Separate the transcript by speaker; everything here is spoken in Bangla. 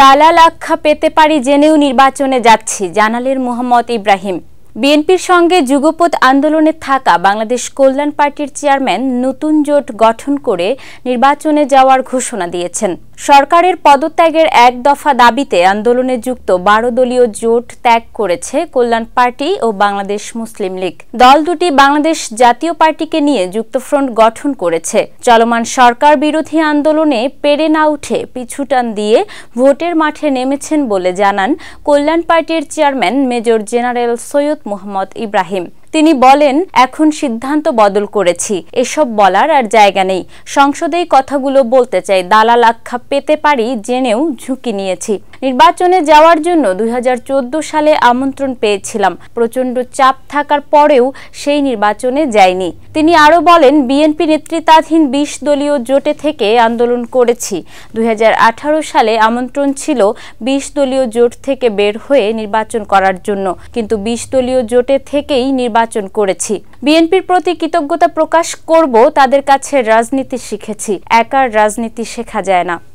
Speaker 1: দালাল আখ্যা পেতে পারি জেনেও নির্বাচনে যাচ্ছি জানালেন মোহাম্মদ ইব্রাহিম বিএনপির সঙ্গে যুগপদ আন্দোলনে থাকা বাংলাদেশ কল্যাণ পার্টির চেয়ারম্যান নতুন জোট গঠন করে নির্বাচনে যাওয়ার ঘোষণা দিয়েছেন সরকারের পদত্যাগের এক দফা দাবিতে আন্দোলনে যুক্ত বারো দলীয় জোট ত্যাগ করেছে কল্যাণ পার্টি ও বাংলাদেশ মুসলিম লীগ দল দুটি বাংলাদেশ জাতীয় পার্টিকে নিয়ে যুক্তফ্রন্ট গঠন করেছে চলমান সরকার বিরোধী আন্দোলনে পেরে না উঠে পিছুটান দিয়ে ভোটের মাঠে নেমেছেন বলে জানান কল্যাণ পার্টির chairman major general Syed Mohammad Ibrahim তিনি বলেন এখন সিদ্ধান্ত বদল করেছি এসব বলার আর জায়গা নেই সংসদে কথাগুলো বলতে চাই দালাল আখ্যা পেতে পারি জেনেও ঝুঁকি নিয়েছি নির্বাচনে যাওয়ার জন্য দুই সালে আমন্ত্রণ পেয়েছিলাম প্রচণ্ড চাপ থাকার পরেও সেই নির্বাচনে যায়নি তিনি আরও বলেন বিএনপি নেতৃত্বাধীন বিশ দলীয় জোটে থেকে আন্দোলন করেছি দুই সালে আমন্ত্রণ ছিল বিশ দলীয় জোট থেকে বের হয়ে নির্বাচন করার জন্য কিন্তু বিশ দলীয় জোটে থেকেই নির্বাচন করেছি বিএনপির প্রতি কৃতজ্ঞতা প্রকাশ করব তাদের কাছে রাজনীতি শিখেছি একার রাজনীতি শেখা যায় না